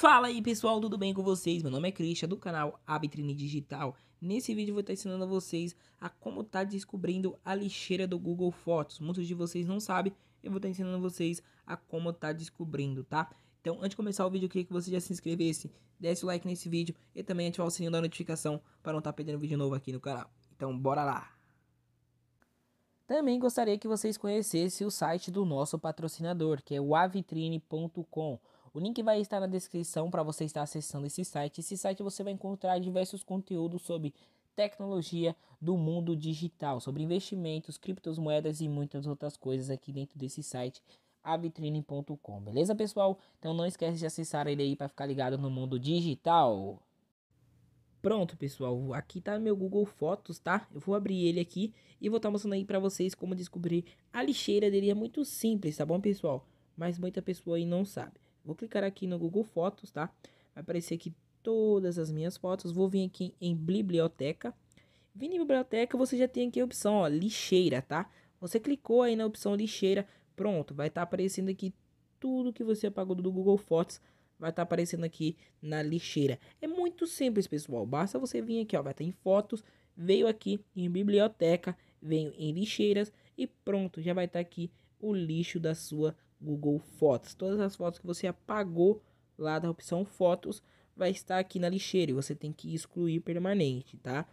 Fala aí pessoal, tudo bem com vocês? Meu nome é Christian do canal Abitrine Digital. Nesse vídeo eu vou estar ensinando a vocês a como estar tá descobrindo a lixeira do Google Fotos. Muitos de vocês não sabem, eu vou estar ensinando a vocês a como estar tá descobrindo, tá? Então, antes de começar o vídeo, eu queria que você já se inscrevesse, desse o like nesse vídeo e também ativar o sininho da notificação para não estar tá perdendo vídeo novo aqui no canal. Então, bora lá! Também gostaria que vocês conhecessem o site do nosso patrocinador, que é o avitrine.com. O link vai estar na descrição para você estar acessando esse site. Esse site você vai encontrar diversos conteúdos sobre tecnologia do mundo digital, sobre investimentos, criptomoedas e muitas outras coisas aqui dentro desse site avitrine.com. Beleza, pessoal? Então não esquece de acessar ele aí para ficar ligado no mundo digital. Pronto, pessoal, aqui tá meu Google Fotos, tá? Eu vou abrir ele aqui e vou estar tá mostrando aí para vocês como descobrir a lixeira dele. É muito simples, tá bom, pessoal? Mas muita pessoa aí não sabe. Vou clicar aqui no Google Fotos, tá? Vai aparecer aqui todas as minhas fotos. Vou vir aqui em biblioteca. Vindo em biblioteca, você já tem aqui a opção, ó, lixeira, tá? Você clicou aí na opção lixeira, pronto, vai estar tá aparecendo aqui tudo que você apagou do Google Fotos vai estar tá aparecendo aqui na lixeira. É muito simples, pessoal. Basta você vir aqui, ó, vai estar tá em fotos, veio aqui em biblioteca, veio em lixeiras e pronto, já vai estar tá aqui o lixo da sua Google Fotos. Todas as fotos que você apagou lá da opção Fotos vai estar aqui na lixeira e você tem que excluir permanente, tá?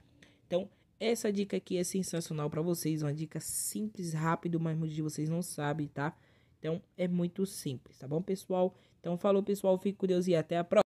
Então, essa dica aqui é sensacional para vocês, uma dica simples, rápido, mas muitos de vocês não sabem, tá? Então, é muito simples, tá bom, pessoal? Então, falou, pessoal, fico com Deus e até a próxima.